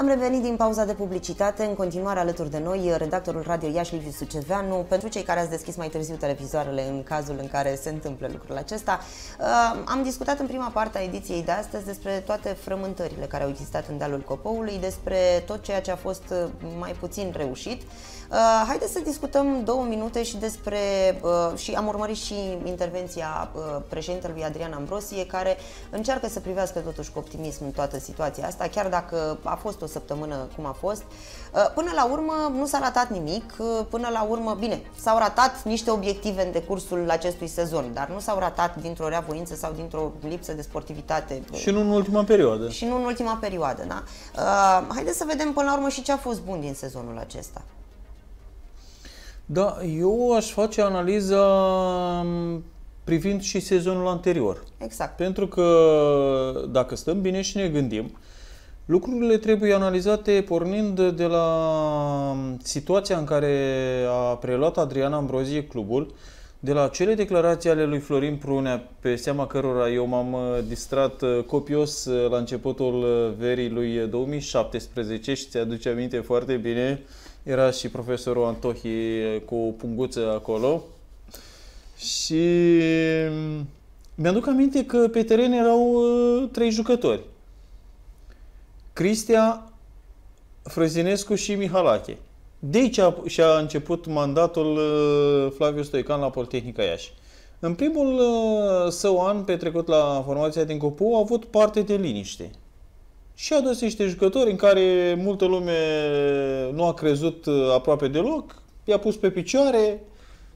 Am revenit din pauza de publicitate, în continuare alături de noi redactorul Radio Iași Liviu Suceveanu. Pentru cei care ați deschis mai târziu televizoarele în cazul în care se întâmplă lucrul acesta, uh, am discutat în prima parte a ediției de astăzi despre toate frământările care au existat în dealul Copoului, despre tot ceea ce a fost uh, mai puțin reușit Uh, haideți să discutăm două minute și despre, uh, și am urmărit și intervenția uh, președintelui Adrian Ambrosie, care încearcă să privească totuși cu optimism toată situația asta, chiar dacă a fost o săptămână cum a fost. Uh, până la urmă nu s-a ratat nimic, uh, până la urmă, bine, s-au ratat niște obiective în decursul acestui sezon, dar nu s-au ratat dintr-o reavoință sau dintr-o lipsă de sportivitate. Și nu în ultima perioadă. Și nu în ultima perioadă, da? Uh, haideți să vedem până la urmă și ce a fost bun din sezonul acesta. Da, eu aș face analiza mm, privind și sezonul anterior. Exact. Pentru că dacă stăm bine și ne gândim, lucrurile trebuie analizate pornind de la mm, situația în care a preluat Adriana Ambrozie clubul, de la cele declarații ale lui Florin Prunea, pe seama cărora eu m-am mm, distrat copios la începutul verii lui 2017 și ți aduce aminte foarte bine, era și profesorul Antohi cu o punguță acolo. Și mi-aduc aminte că pe teren erau uh, trei jucători. Cristia, Frăzinescu și Mihalache. De aici și-a început mandatul uh, Flaviu Stoican la Politehnica Iași. În primul uh, său an petrecut la formația din Copou a avut parte de liniște și a dus niște jucători în care multă lume nu a crezut uh, aproape deloc, i-a pus pe picioare,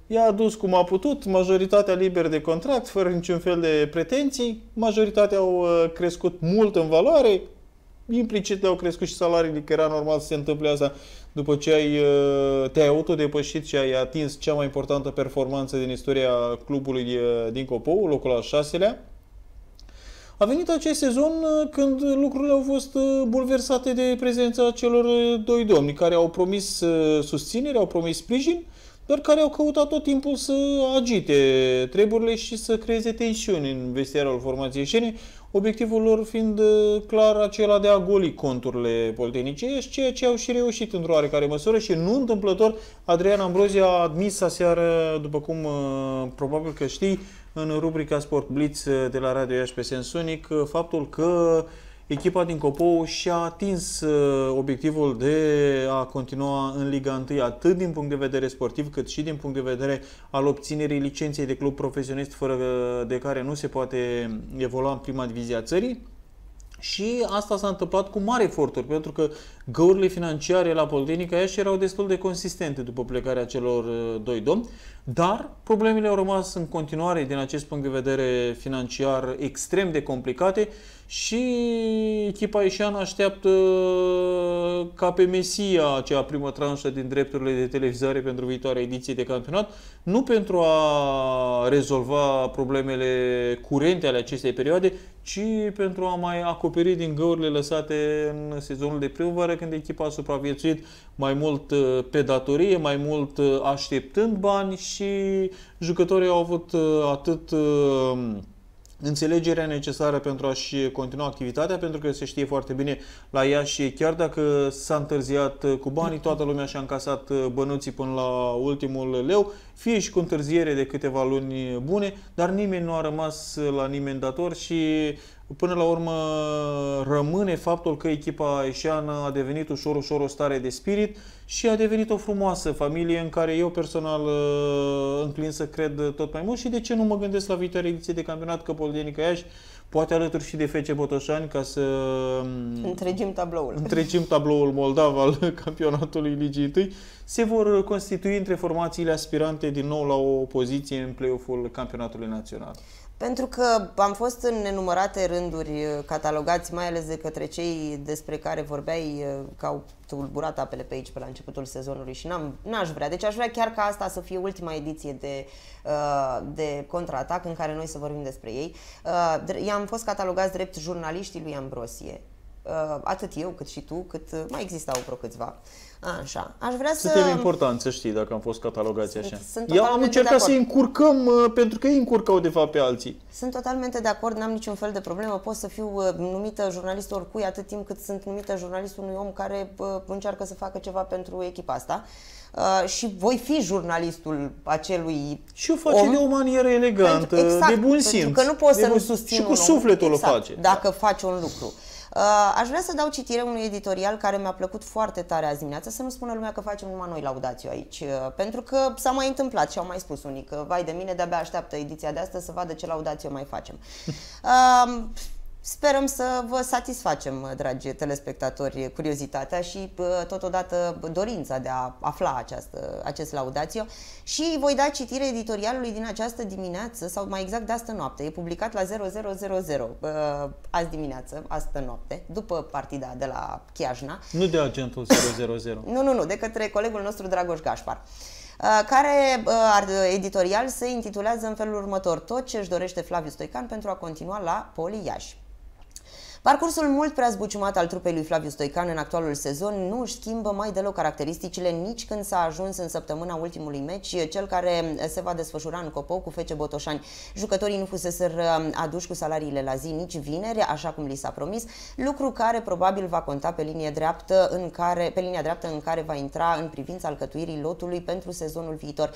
i-a adus cum a putut, majoritatea liber de contract, fără niciun fel de pretenții, majoritatea au uh, crescut mult în valoare, implicit le-au crescut și salariile, că era normal să se întâmple asta după ce ai, uh, te-ai autodepășit și ai atins cea mai importantă performanță din istoria clubului din Copou, locul al șaselea, a venit acest sezon uh, când lucrurile au fost uh, bulversate de prezența celor uh, doi domni care au promis susținere, au promis sprijin, dar care au căutat tot timpul să agite treburile și să creeze tensiuni în vestiarul formației Șene, obiectivul lor fiind clar acela de a goli conturile politehnicești, ceea ce au și reușit într-o oarecare măsură și nu întâmplător Adrian Ambrozia a admis aseară, după cum probabil că știi, în rubrica Sport Blitz eh, de la Radio Iași pe Sensonic eh, faptul că echipa din Copou și-a atins eh, obiectivul de a continua în Liga 1 atât din punct de vedere sportiv cât și din punct de vedere al obținerii licenței de club profesionist fără de care nu se poate evolua în prima divizia țării. Și asta s-a întâmplat cu mari eforturi, pentru că găurile financiare la Politehnica Iași erau destul de consistente după plecarea celor uh, doi domni, dar problemele au rămas în continuare din acest punct de vedere financiar extrem de complicate și echipa Ieșean așteaptă uh, ca pe Mesia acea primă tranșă din drepturile de televizare pentru viitoarea ediție de campionat, nu pentru a rezolva problemele curente ale acestei perioade, ci pentru a mai acoperi din găurile lăsate în sezonul de primăvară, când echipa a supraviețuit mai mult uh, pe datorie, mai mult uh, așteptând bani și jucătorii au avut atât înțelegerea necesară pentru a-și continua activitatea, pentru că se știe foarte bine la ea și chiar dacă s-a întârziat cu banii, toată lumea și-a încasat bănuții până la ultimul leu, fie și cu întârziere de câteva luni bune, dar nimeni nu a rămas la nimeni dator și Până la urmă rămâne faptul că echipa eșeană a devenit ușor, ușor o stare de spirit și a devenit o frumoasă familie în care eu personal uh, înclin să cred uh, tot mai mult și de ce nu mă gândesc la viitoare ediție de campionat că Poldenica Iași poate alături și de FC Botoșani ca să... Um, întregim tabloul. Întregim tabloul moldav al campionatului Ligii 1. Se vor constitui între formațiile aspirante din nou la o poziție în play-off-ul campionatului național. Pentru că am fost în nenumărate rânduri uh, catalogați, mai ales de către cei despre care vorbeai uh, că au tulburat apele pe aici pe la începutul sezonului și n-am, n-aș vrea. Deci aș vrea chiar ca asta să fie ultima ediție de, uh, de contraatac în care noi să vorbim despre ei. I-am fost catalogați drept jurnaliștii lui Ambrosie. Atât eu, cât și tu, cât mai existau vreo câțiva. Așa. Aș vrea Suntem să... Suntem important să știi, dacă am fost catalogați sunt, așa. Sunt Eu am încercat să-i încurcăm, pentru că ei încurcau de fapt pe alții. Sunt totalmente de acord, n-am niciun fel de problemă. Pot să fiu uh, numită jurnalist oricui atât timp cât sunt numită jurnalist unui om care uh, încearcă să facă ceva pentru echipa asta. Uh, și voi fi jurnalistul acelui Și o face om. de o manieră elegantă, pentru, exact, de bun simț. Pentru că nu poți să nu susțin Și cu sufletul exact, o face. Dacă da. faci un lucru. Uh, aș vrea să dau citire unui editorial care mi-a plăcut foarte tare azi dimineață, să nu spună lumea că facem numai noi laudațiu aici, uh, pentru că s-a mai întâmplat și au mai spus unii că, vai de mine, de-abia așteaptă ediția de astăzi să vadă ce laudațiu mai facem. Uh, Sperăm să vă satisfacem, dragi telespectatori, curiozitatea și totodată dorința de a afla această, acest laudațiu și voi da citire editorialului din această dimineață sau mai exact de astă noapte. E publicat la 0000 azi dimineață, astă noapte, după partida de la Chiajna. Nu de agentul 000. nu, nu, nu, de către colegul nostru Dragoș Gașpar care editorial se intitulează în felul următor Tot ce își dorește Flaviu Stoican pentru a continua la Poli Iași. Parcursul mult prea zbuciumat al trupei lui Flaviu Stoican în actualul sezon nu își schimbă mai deloc caracteristicile nici când s-a ajuns în săptămâna ultimului meci, cel care se va desfășura în Copou cu Fece Botoșani. Jucătorii nu fusese aduși cu salariile la zi nici vineri, așa cum li s-a promis, lucru care probabil va conta pe linie dreaptă în care, pe linia dreaptă în care va intra în privința alcătuirii lotului pentru sezonul viitor.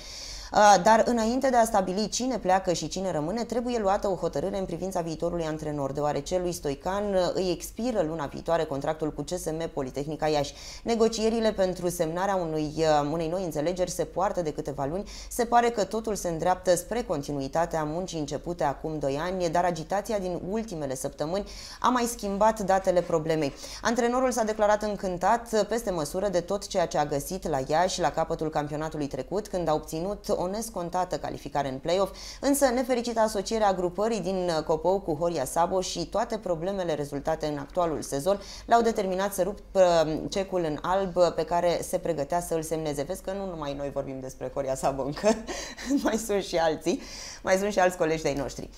Uh, dar înainte de a stabili cine pleacă și cine rămâne, trebuie luată o hotărâre în privința viitorului antrenor, deoarece lui Stoican uh, îi expiră luna viitoare contractul cu CSM Politehnica Iași. Negocierile pentru semnarea unui, uh, unei noi înțelegeri se poartă de câteva luni. Se pare că totul se îndreaptă spre continuitatea muncii începute acum 2 ani, dar agitația din ultimele săptămâni a mai schimbat datele problemei. Antrenorul s-a declarat încântat peste măsură de tot ceea ce a găsit la Iași la capătul campionatului trecut, când a obținut o nescontată calificare în play-off, însă nefericită asocierea grupării din Copou cu Horia Sabo și toate problemele rezultate în actualul sezon l-au determinat să rup uh, cecul în alb uh, pe care se pregătea să îl semneze. Vezi că nu numai noi vorbim despre Horia Sabo încă, mai sunt și alții, mai sunt și alți colegi de-ai noștri.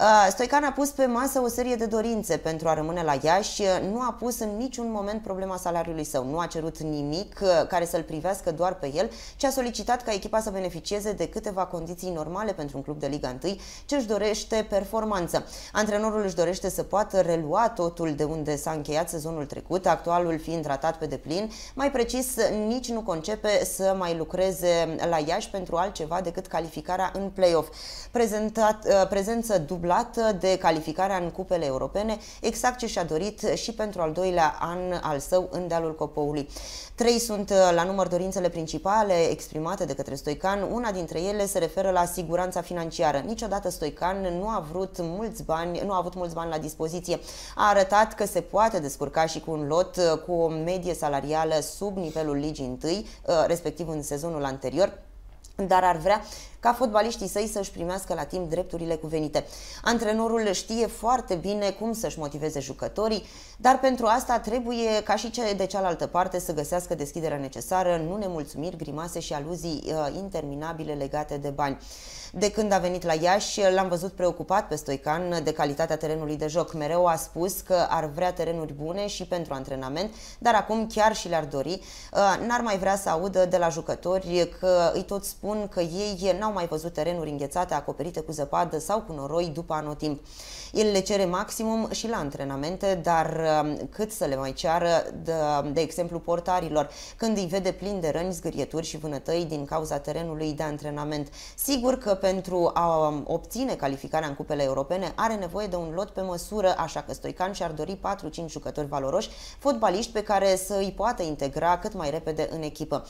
Uh, Stoican a pus pe masă o serie de dorințe pentru a rămâne la Iași, uh, nu a pus în niciun moment problema salariului său, nu a cerut nimic uh, care să-l privească doar pe el, ci a solicitat ca echipa să beneficieze de câteva condiții normale pentru un club de Liga 1 ce își dorește performanță. Antrenorul își dorește să poată relua totul de unde s-a încheiat sezonul trecut, actualul fiind tratat pe deplin, mai precis nici nu concepe să mai lucreze la Iași pentru altceva decât calificarea în play-off. Prezentat, prezență dublă dublată de calificarea în cupele europene, exact ce și-a dorit și pentru al doilea an al său în dealul Copoului. Trei sunt uh, la număr dorințele principale exprimate de către Stoican, una dintre ele se referă la siguranța financiară. Niciodată Stoican nu a vrut mulți bani, nu a avut mulți bani la dispoziție. A arătat că se poate descurca și cu un lot uh, cu o medie salarială sub nivelul ligii întâi, uh, respectiv în sezonul anterior, dar ar vrea ca fotbaliștii săi să-și primească la timp drepturile cuvenite. Antrenorul știe foarte bine cum să-și motiveze jucătorii, dar pentru asta trebuie, ca și ce de cealaltă parte, să găsească deschiderea necesară, nu nemulțumiri, grimase și aluzii uh, interminabile legate de bani. De când a venit la Iași, l-am văzut preocupat pe Stoican de calitatea terenului de joc. Mereu a spus că ar vrea terenuri bune și pentru antrenament, dar acum chiar și le-ar dori. Uh, n-ar mai vrea să audă de la jucători că îi tot spun că ei n-au mai văzut terenuri înghețate acoperite cu zăpadă sau cu noroi după anotimp. El le cere maximum și la antrenamente, dar um, cât să le mai ceară, de, um, de exemplu, portarilor, când îi vede plin de răni, zgârieturi și vânătăi din cauza terenului de antrenament. Sigur că pentru a um, obține calificarea în cupele europene are nevoie de un lot pe măsură, așa că Stoican și-ar dori 4-5 jucători valoroși, fotbaliști pe care să îi poată integra cât mai repede în echipă.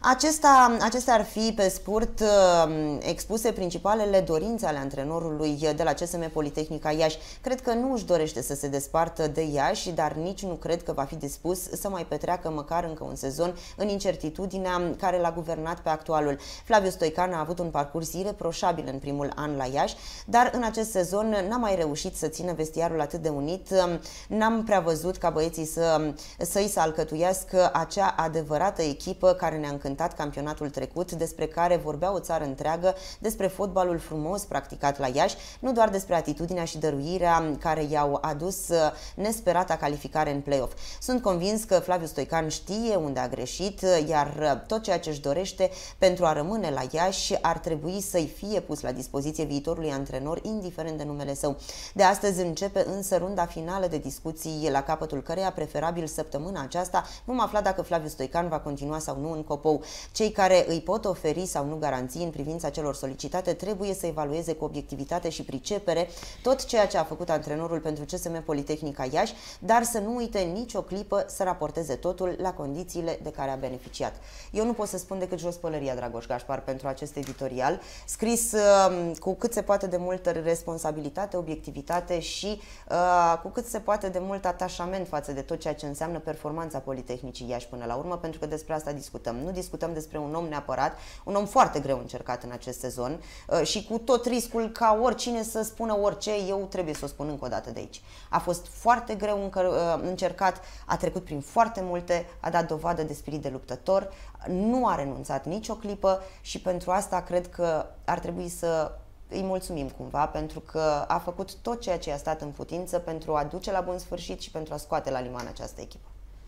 Acesta, acestea ar fi, pe scurt, um, expuse principalele dorințe ale antrenorului de la CSM Politehnica Iași. Cred că nu își dorește să se despartă de Iași, dar nici nu cred că va fi dispus să mai petreacă măcar încă un sezon în incertitudinea care l-a guvernat pe actualul. Flaviu Stoican a avut un parcurs ireproșabil în primul an la Iași, dar în acest sezon n-a mai reușit să țină vestiarul atât de unit. Um, n-am prea văzut ca băieții să, i să alcătuiască acea adevărată echipă care ne-a cântat campionatul trecut, despre care vorbea o țară întreagă, despre fotbalul frumos practicat la Iași, nu doar despre atitudinea și dăruirea care i-au adus uh, nesperata calificare în play-off. Sunt convins că Flaviu Stoican știe unde a greșit, uh, iar uh, tot ceea ce își dorește pentru a rămâne la Iași ar trebui să-i fie pus la dispoziție viitorului antrenor, indiferent de numele său. De astăzi începe însă runda finală de discuții la capătul căreia preferabil săptămâna aceasta vom afla dacă Flaviu Stoican va continua sau nu în Copou. Cei care îi pot oferi sau nu garanții în privința celor solicitate trebuie să evalueze cu obiectivitate și pricepere tot ceea ce a făcut antrenorul pentru CSM Politehnica Iași, dar să nu uite nicio clipă să raporteze totul la condițiile de care a beneficiat. Eu nu pot să spun decât jos pălăria, Dragoș Gașpar, pentru acest editorial, scris uh, cu cât se poate de multă responsabilitate, obiectivitate și uh, cu cât se poate de mult atașament față de tot ceea ce înseamnă performanța Politehnicii Iași până la urmă, pentru că despre asta discutăm. Nu discutăm discutăm despre un om neapărat, un om foarte greu încercat în acest sezon uh, și cu tot riscul ca oricine să spună orice, eu trebuie să o spun încă o dată de aici. A fost foarte greu uh, încercat, a trecut prin foarte multe, a dat dovadă de spirit de luptător, nu a renunțat nicio clipă și pentru asta cred că ar trebui să îi mulțumim cumva pentru că a făcut tot ceea ce a stat în putință pentru a duce la bun sfârșit și pentru a scoate la liman această echipă.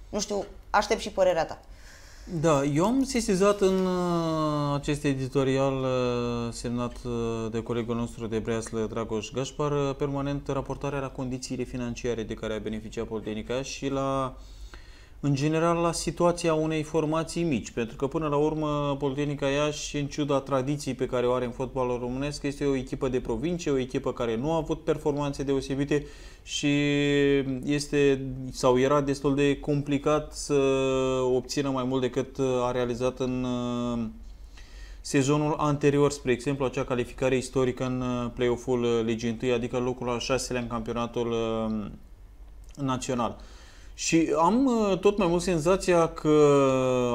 Nu știu, aștept și părerea ta. Da, eu am sesizat în uh, acest editorial uh, semnat uh, de colegul nostru de Breaslă, Dragoș Gașpar, permanent raportarea la condițiile financiare de care a beneficiat Poltenica și la uh, în general la situația unei formații mici, pentru că până la urmă Politehnica Iași, în ciuda tradiției pe care o are în fotbalul românesc, este o echipă de provincie, o echipă care nu a avut performanțe deosebite și este sau era destul de complicat să obțină mai mult decât a realizat în uh, sezonul anterior, spre exemplu, acea calificare istorică în uh, play-off-ul 1, adică locul al șaselea în campionatul uh, național. Și am uh, tot mai mult senzația că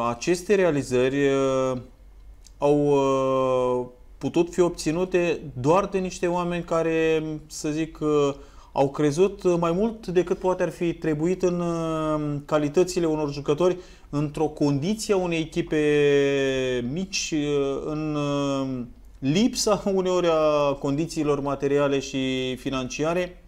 aceste realizări uh, au uh, putut fi obținute doar de niște oameni care, să zic, au crezut mai mult decât poate ar fi trebuit în calitățile unor jucători într-o condiție a unei echipe mici, în lipsa uneori a condițiilor materiale și financiare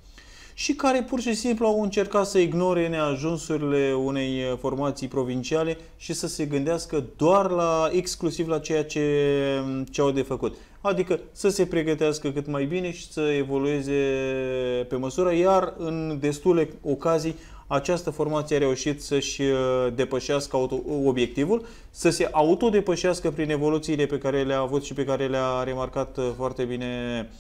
și care pur și simplu au încercat să ignore neajunsurile unei formații provinciale și să se gândească doar la exclusiv la ceea ce, ce au de făcut. Adică să se pregătească cât mai bine și să evolueze pe măsură, iar în destule ocazii această formație a reușit să-și uh, depășească auto- obiectivul, să se autodepășească prin evoluțiile pe care le-a avut și pe care le-a remarcat uh, foarte bine uh,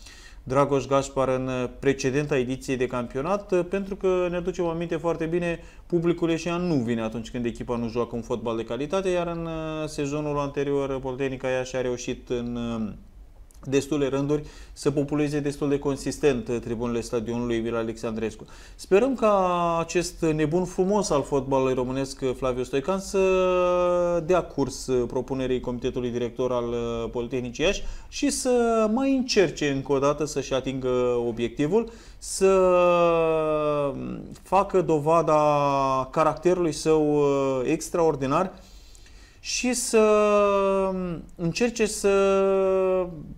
Dragoș Gașpar în precedenta ediție de campionat, pentru că ne aducem aminte foarte bine, publicul Ieșian nu vine atunci când echipa nu joacă un fotbal de calitate, iar în uh, sezonul anterior Poltenica și a reușit în uh, destule rânduri să populeze destul de consistent eh, tribunele stadionului Vila Alexandrescu. Sperăm ca acest nebun frumos al fotbalului românesc eh, Flaviu Stoican să eh, dea curs propunerii Comitetului Director al Politehnicii Iași și să mai încerce încă o dată să-și atingă obiectivul, să mm, facă dovada caracterului său extraordinar și să mm, încerce să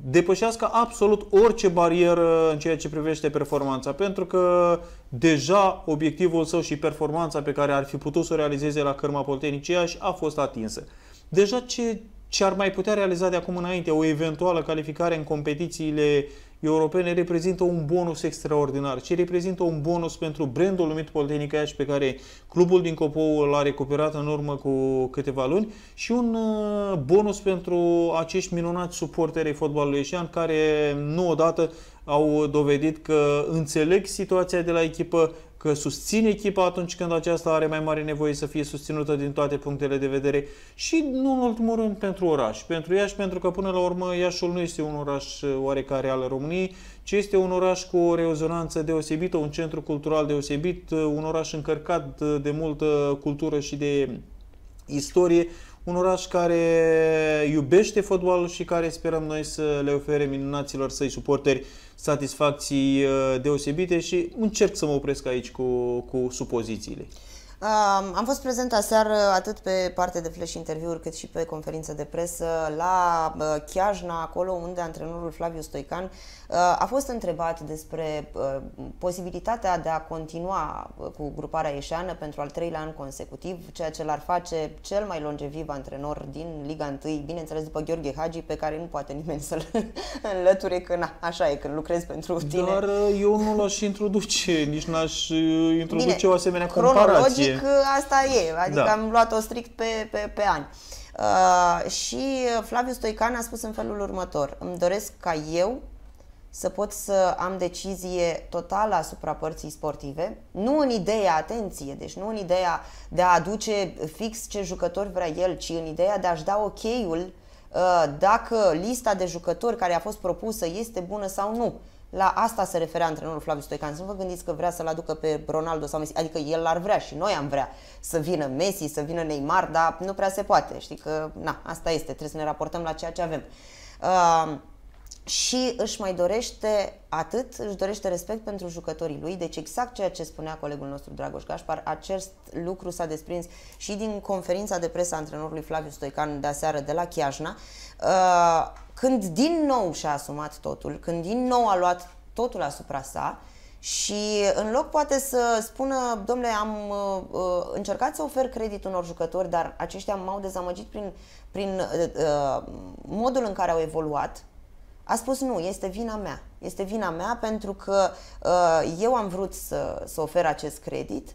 depășească absolut orice barieră în ceea ce privește performanța, pentru că deja obiectivul său și performanța pe care ar fi putut să o realizeze la Cărma și a fost atinsă. Deja ce, ce ar mai putea realiza de acum înainte, o eventuală calificare în competițiile uh, europene reprezintă un bonus extraordinar ci reprezintă un bonus pentru brandul numit Poltenica Iași pe care clubul din Copou l-a recuperat în urmă cu câteva luni și un uh, bonus pentru acești minunați suporteri fotbalului ieșean care nu odată au dovedit că înțeleg situația de la echipă, că susține echipa atunci când aceasta are mai mare nevoie să fie susținută din toate punctele de vedere și nu în ultimul rând pentru oraș, pentru Iași, pentru că până la urmă Iașul nu este un oraș uh, oarecare al României, ci este un oraș cu o rezonanță deosebită, un centru cultural deosebit, uh, un oraș încărcat uh, de multă cultură și de istorie, un oraș care iubește fotbalul și care sperăm noi să le ofere minunaților săi suporteri satisfacții uh, deosebite și încerc să mă opresc aici cu, cu supozițiile. Um, am fost prezent aseară atât pe parte de flash interviuri cât și pe conferință de presă la uh, Chiajna, acolo unde antrenorul Flaviu Stoican a fost întrebat despre uh, posibilitatea de a continua uh, cu gruparea ieșeană pentru al treilea an consecutiv, ceea ce l-ar face cel mai longeviv antrenor din Liga 1, bineînțeles după Gheorghe Hagi, pe care nu poate nimeni să-l înlăture, că na, așa e, când lucrezi pentru tine. Dar uh, eu nu l-aș introduce, nici n-aș introduce Bine, o asemenea comparație. Cronologic asta e, adică da. am luat-o strict pe, pe, pe ani. Uh, și Flaviu Stoican a spus în felul următor, îmi doresc ca eu să pot să am decizie totală asupra părții sportive, nu în ideea, atenție, deci nu în ideea de a aduce fix ce jucător vrea el, ci în ideea de a-și da ok-ul uh, dacă lista de jucători care a fost propusă este bună sau nu. La asta se referea antrenorul Flaviu Stoican. Să nu vă gândiți că vrea să-l aducă pe Ronaldo sau Messi. Adică el ar vrea și noi am vrea să vină Messi, să vină Neymar, dar nu prea se poate. Știi că, na, asta este. Trebuie să ne raportăm la ceea ce avem. Uh, și își mai dorește atât, își dorește respect pentru jucătorii lui, deci exact ceea ce spunea colegul nostru Dragoș Gașpar, acest lucru s-a desprins și din conferința de presă a antrenorului Flaviu Stoican de aseară de la Chiajna, uh, când din nou și-a asumat totul, când din nou a luat totul asupra sa și în loc poate să spună, domnule, am uh, uh, încercat să ofer credit unor jucători, dar aceștia m-au dezamăgit prin, prin uh, uh modul în care au evoluat, a spus nu, este vina mea. Este vina mea pentru că uh, eu am vrut să, să ofer acest credit,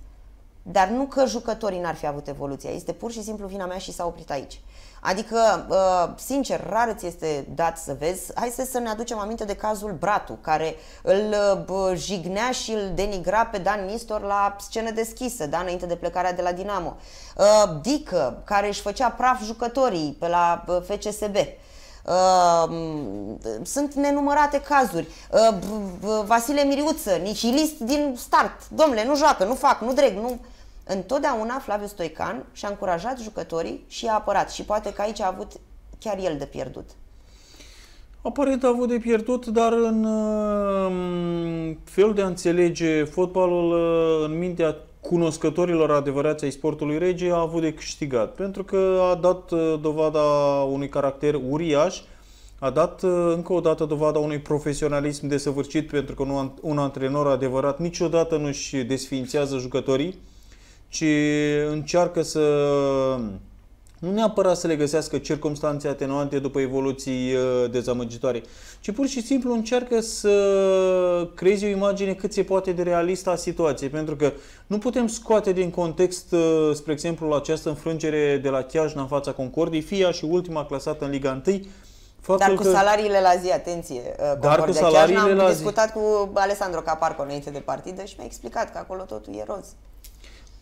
dar nu că jucătorii n-ar fi avut evoluția. Este pur și simplu vina mea și s-a oprit aici. Adică, uh, sincer, rar ți este dat să vezi. Hai să, să ne aducem aminte de cazul Bratu, care îl uh, jignea și îl denigra pe Dan Nistor la scenă deschisă, da, înainte de plecarea de la Dinamo. Uh, Dică, care își făcea praf jucătorii pe la uh, FCSB. Ehm, sunt nenumărate cazuri. Ehm, Vasile Miriuță, nihilist din start. Domnule, nu joacă, nu fac, nu dreg, nu... Întotdeauna Flaviu Stoican și-a încurajat jucătorii și a apărat. Și poate că aici a avut chiar el de pierdut. Aparent a avut de pierdut, dar în ehm, felul de a înțelege fotbalul în mintea cunoscătorilor adevărați ai sportului rege a avut de câștigat, pentru că a dat uh, dovada unui caracter uriaș, a dat uh, încă o dată dovada unui profesionalism desăvârșit, pentru că un antrenor adevărat niciodată nu-și desfințează jucătorii, ci încearcă să nu neapărat să le găsească circumstanțe atenuante după evoluții uh, dezamăgitoare, ci pur și simplu încearcă să creezi o imagine cât se poate de realistă a situației, pentru că nu putem scoate din context, uh, spre exemplu, această înfrângere de la Chiajna în fața Concordii, fie și ultima clasată în Liga 1, Faptul dar cu că... salariile la zi, atenție. Concordia. Uh, dar cu salariile am la discutat zi. cu Alessandro Caparco înainte de partidă și mi-a explicat că acolo totul e roz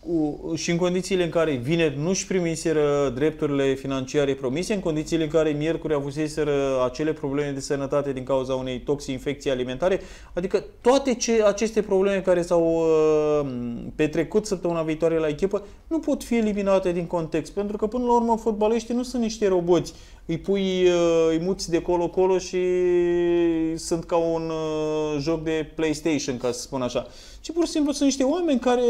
cu, și în condițiile în care vineri nu își primiseră drepturile financiare promise, în condițiile în care miercuri avuseseră acele probleme de sănătate din cauza unei toxi-infecții alimentare, adică toate ce, aceste probleme care s-au uh, petrecut săptămâna viitoare la echipă nu pot fi eliminate din context, pentru că până la urmă fotbaliștii nu sunt niște roboți îi pui, uh, îi muți de colo-colo și sunt ca un uh, joc de PlayStation, ca să spun așa. Ci pur și simplu sunt niște oameni care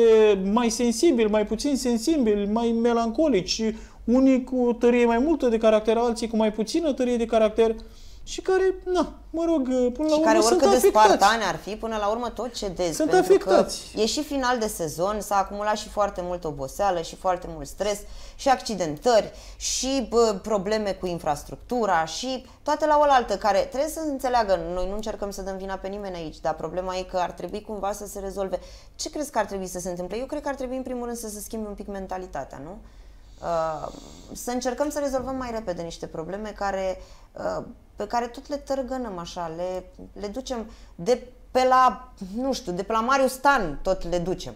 mai sensibili, mai puțin sensibili, mai melancolici, unii cu tărie mai multă de caracter, alții cu mai puțină tărie de caracter. Uh, și care, na, mă rog, până la și urmă care oricât sunt de spartani ar fi, până la urmă tot ce dezi. Sunt afectați. Că e și final de sezon, s-a acumulat și foarte mult oboseală și foarte mult stres și accidentări și bă, probleme cu infrastructura și toate la oaltă care trebuie să înțeleagă, noi nu încercăm să dăm vina pe nimeni aici, dar problema e că ar trebui cumva să se rezolve. Ce crezi că ar trebui să se întâmple? Eu cred că ar trebui în primul rând să se schimbe un pic mentalitatea, nu? Uh, să încercăm să rezolvăm mai repede niște probleme care, uh, pe care tot le tărgănăm așa, le, le ducem de pe la, nu știu, de pe la Marius Stan tot le ducem.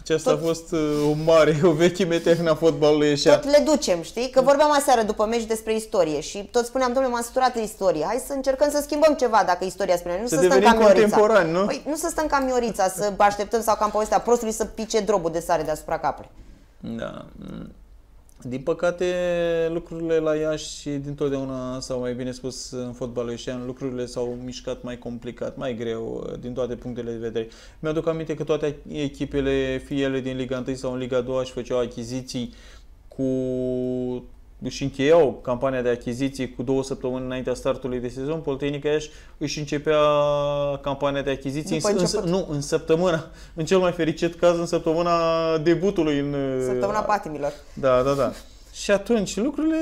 Aceasta tot... a fost uh, o mare, o vechime tehna fotbalului ieșea. Tot le ducem, știi? Că vorbeam aseară după meci despre istorie și tot spuneam, domnule, m-am săturat de istorie. Hai să încercăm să schimbăm ceva dacă istoria spune. Nu să, să stăm ca Miorița. nu? Păi, nu să stăm ca Miorița, să așteptăm sau ca în povestea prostului să pice drobul de sare deasupra capului. Da. Din păcate, lucrurile la Iași din dintotdeauna, sau mai bine spus în fotbalul ieșean, lucrurile s-au mișcat mai complicat, mai greu, uh, din toate punctele de vedere. Mi-aduc aminte că toate echipele, fie ele din Liga 1 sau în Liga 2, își făceau achiziții cu își încheiau campania de achiziții cu două săptămâni înaintea startului de sezon, Poltenica Iași își începea campania de achiziții în, în, nu, în săptămâna, în cel mai fericit caz, în săptămâna debutului. În, uh, săptămâna patimilor. Da, da, da. Și atunci lucrurile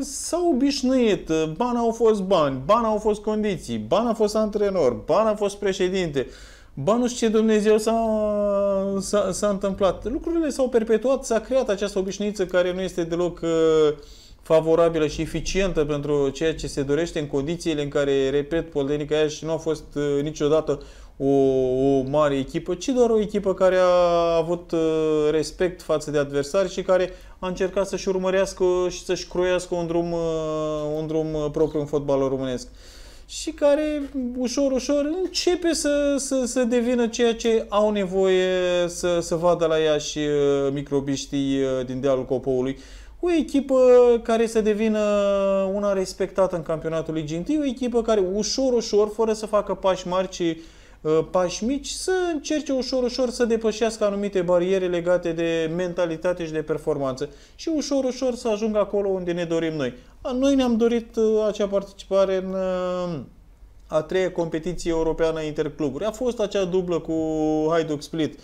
s-au obișnuit, bani au fost bani, bani au fost condiții, bani a fost antrenor, bani a fost președinte, bani nu știu ce Dumnezeu s-a, s-a, s-a întâmplat. Lucrurile s-au perpetuat, s-a creat această obișnuință care nu este deloc uh, favorabilă și eficientă pentru ceea ce se dorește în condițiile în care, repet, aia și nu a fost uh, niciodată o, o mare echipă, ci doar o echipă care a avut uh, respect față de adversari și care a încercat să-și urmărească și să-și croiască un drum, uh, un drum propriu în fotbalul românesc și care ușor, ușor începe să, să, să devină ceea ce au nevoie să, să vadă la ea și microbiștii din dealul copoului o echipă care să devină una respectată în campionatul Ligii 1, o echipă care ușor, ușor, fără să facă pași mari, ci uh, pași mici, să încerce ușor, ușor să depășească anumite bariere legate de mentalitate și de performanță și ușor, ușor să ajungă acolo unde ne dorim noi. Noi ne-am dorit uh, acea participare în uh, a treia competiție europeană intercluburi. A fost acea dublă cu Hajduk Split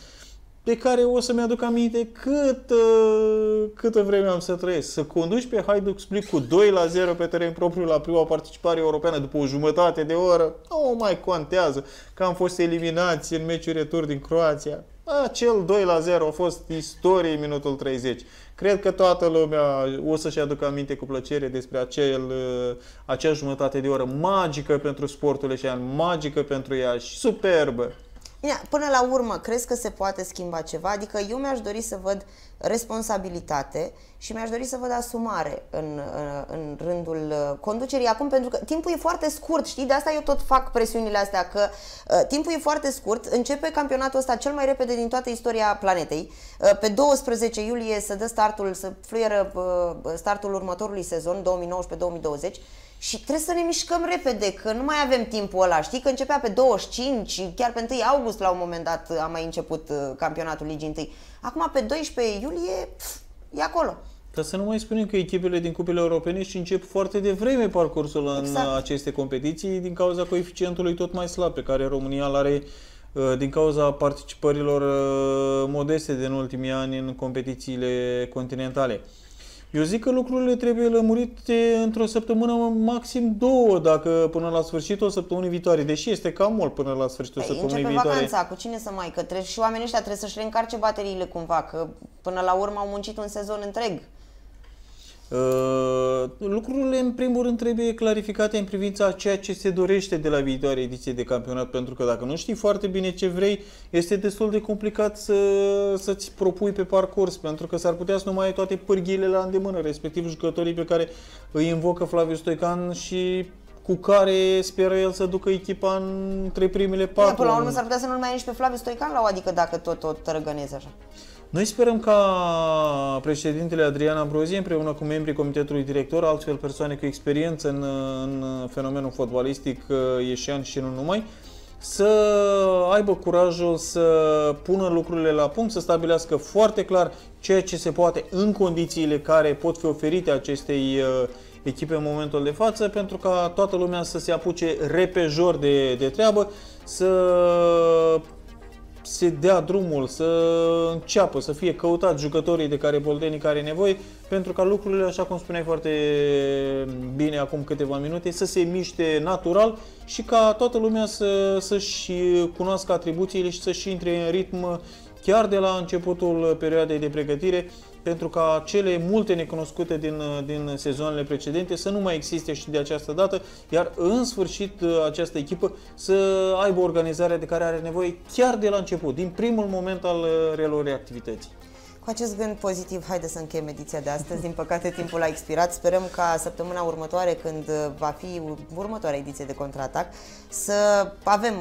de care o să-mi aduc aminte cât, uh, câtă vreme am să trăiesc. Să conduci pe Hajduk Split cu 2 la 0 pe teren propriu la prima participare europeană după o jumătate de oră, nu mai contează că am fost eliminați în meciul retur din Croația. Acel 2 la 0 a fost istorie în minutul 30. Cred că toată lumea o să-și aducă aminte cu plăcere despre acel, uh, acea jumătate de oră magică pentru sportul eșean, magică pentru ea și superbă. Bine, până la urmă, crezi că se poate schimba ceva? Adică eu mi-aș dori să văd responsabilitate și mi-aș dori să văd asumare în, în rândul uh, conducerii acum, pentru că timpul e foarte scurt, știi? De asta eu tot fac presiunile astea, că uh, timpul e foarte scurt, începe campionatul ăsta cel mai repede din toată istoria planetei. Uh, pe 12 iulie se dă startul, să fluieră uh, startul următorului sezon, 2019-2020, și trebuie să ne mișcăm repede, că nu mai avem timpul ăla. Știi că începea pe 25, chiar pe 1 august la un moment dat a mai început uh, campionatul Ligii 1. Acum pe 12 iulie pf, e acolo. Dar să nu mai spunem că echipele din cupele europene și încep foarte devreme parcursul exact. în aceste competiții din cauza coeficientului tot mai slab pe care România îl are uh, din cauza participărilor uh, modeste din ultimii ani în competițiile continentale. Eu zic că lucrurile trebuie lămurite într-o săptămână, maxim două, dacă până la sfârșitul săptămânii viitoare, deși este cam mult până la sfârșitul păi, săptămânii începe viitoare. vacanța, cu cine să mai, că trebuie, și oamenii ăștia trebuie să-și reîncarce bateriile cumva, că până la urmă au muncit un sezon întreg. Uh, lucrurile, în primul rând, trebuie clarificate în privința a ceea ce se dorește de la viitoare ediție de campionat, pentru că dacă nu știi foarte bine ce vrei, este destul de complicat să, să-ți propui pe parcurs, pentru că s-ar putea să nu mai ai toate pârghiile la îndemână, respectiv jucătorii pe care îi invocă Flaviu Stoican și cu care speră el să ducă echipa între primele patru. Da, până la urmă s-ar putea să nu mai ai nici pe Flaviu Stoican la o, adică dacă tot, tot așa. Noi sperăm ca președintele Adrian Ambrozie, împreună cu membrii comitetului director, altfel persoane cu experiență în, în fenomenul fotbalistic uh, ieșean și nu numai, să aibă curajul să pună lucrurile la punct, să stabilească foarte clar ceea ce se poate în condițiile care pot fi oferite acestei uh, echipe în momentul de față, pentru ca toată lumea să se apuce repejor de, de treabă, să se dea drumul, să înceapă, să fie căutat jucătorii de care Boltenic are nevoie, pentru ca lucrurile, așa cum spuneai foarte bine acum câteva minute, să se miște natural și ca toată lumea să, să-și cunoască atribuțiile și să-și intre în ritm chiar de la începutul perioadei de pregătire, pentru ca cele multe necunoscute din, din sezoanele precedente să nu mai existe și de această dată, iar în sfârșit această echipă să aibă organizarea de care are nevoie chiar de la început, din primul moment al relorii activității. Cu acest gând pozitiv, haideți să încheiem ediția de astăzi. Din păcate, timpul a expirat. Sperăm ca săptămâna următoare, când va fi următoarea ediție de contraatac, să avem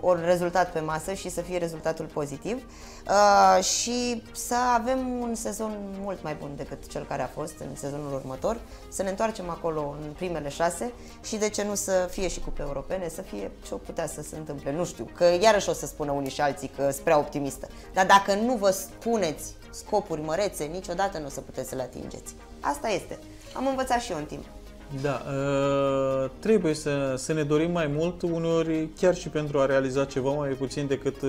un rezultat pe masă și să fie rezultatul pozitiv uh, și să avem un sezon mult mai bun decât cel care a fost în sezonul următor, să ne întoarcem acolo în primele șase și de ce nu să fie și cupe europene, să fie ce putea să se întâmple, nu știu, că iarăși o să spună unii și alții că sunt prea optimistă, dar dacă nu vă spuneți scopuri mărețe, niciodată nu o să puteți să le atingeți. Asta este. Am învățat și eu în timp. Da, ă, trebuie să, să ne dorim mai mult, uneori chiar și pentru a realiza ceva mai puțin decât ă,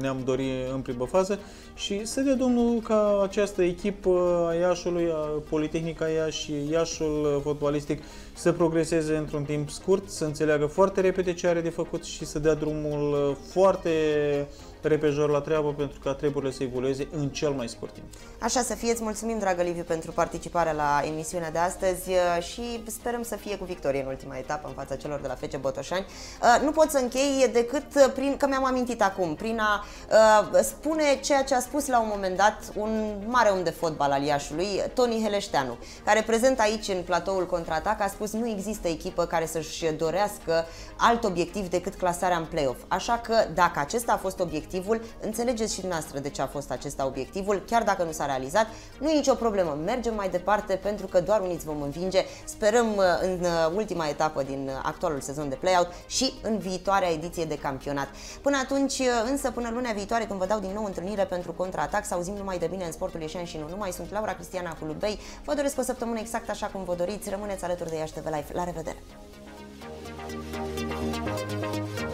ne-am dorit în primă fază și să dea Domnul ca această echipă a Iașului, a Politehnica Iași și Iașul fotbalistic să progreseze într-un timp scurt, să înțeleagă foarte repede ce are de făcut și să dea drumul foarte uh, repejor la treabă pentru ca treburile să evolueze în cel mai scurt timp. Așa să fie, îți mulțumim, dragă Liviu, pentru participarea la emisiunea de astăzi uh, și sperăm să fie cu victorie în ultima etapă în fața celor de la Fece Botoșani. Uh, nu pot să închei decât uh, prin, că mi-am amintit acum, prin a spune ceea ce a spus la un moment dat un mare om de fotbal al Iașului, Toni Heleșteanu, care prezent aici în platoul contraatac a spus nu există echipă care să-și dorească alt obiectiv decât clasarea în play-off. Așa că dacă acesta a fost obiectiv obiectivul, înțelegeți și dumneavoastră de ce a fost acesta obiectivul, chiar dacă nu s-a realizat, nu e nicio problemă, mergem mai departe pentru că doar uniți vom învinge, sperăm uh, în uh, ultima etapă din uh, actualul sezon de play-out și în viitoarea ediție de campionat. Până atunci, însă, până lunea viitoare, când vă dau din nou întâlnire pentru contraatac, să auzim numai de bine în sportul ieșean și nu numai, sunt Laura Cristiana Culubei, vă doresc o săptămână exact așa cum vă doriți, rămâneți alături de Iași TV Live, la revedere! Thank you.